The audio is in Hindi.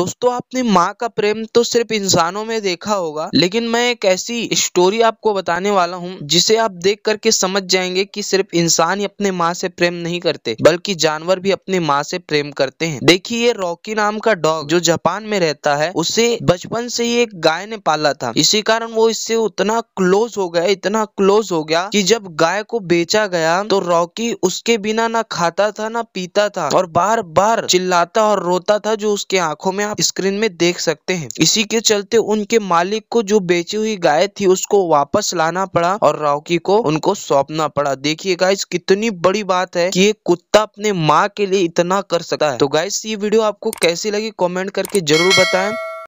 दोस्तों आपने माँ का प्रेम तो सिर्फ इंसानों में देखा होगा लेकिन मैं एक ऐसी स्टोरी आपको बताने वाला हूँ जिसे आप देख करके समझ जाएंगे कि सिर्फ इंसान ही अपने माँ से प्रेम नहीं करते बल्कि जानवर भी अपने माँ से प्रेम करते हैं देखिए ये रॉकी नाम का डॉग जो जापान में रहता है उसे बचपन से ही एक गाय ने पाला था इसी कारण वो इससे उतना क्लोज हो गया इतना क्लोज हो गया की जब गाय को बेचा गया तो रॉकी उसके बिना ना खाता था ना पीता था और बार बार चिल्लाता और रोता था जो उसके आंखों में आप स्क्रीन में देख सकते हैं इसी के चलते उनके मालिक को जो बेची हुई गाय थी उसको वापस लाना पड़ा और रॉकी को उनको सौंपना पड़ा देखिए गाइस कितनी बड़ी बात है कि ये कुत्ता अपने माँ के लिए इतना कर सकता है तो गाइस ये वीडियो आपको कैसी लगी कॉमेंट करके जरूर बताएं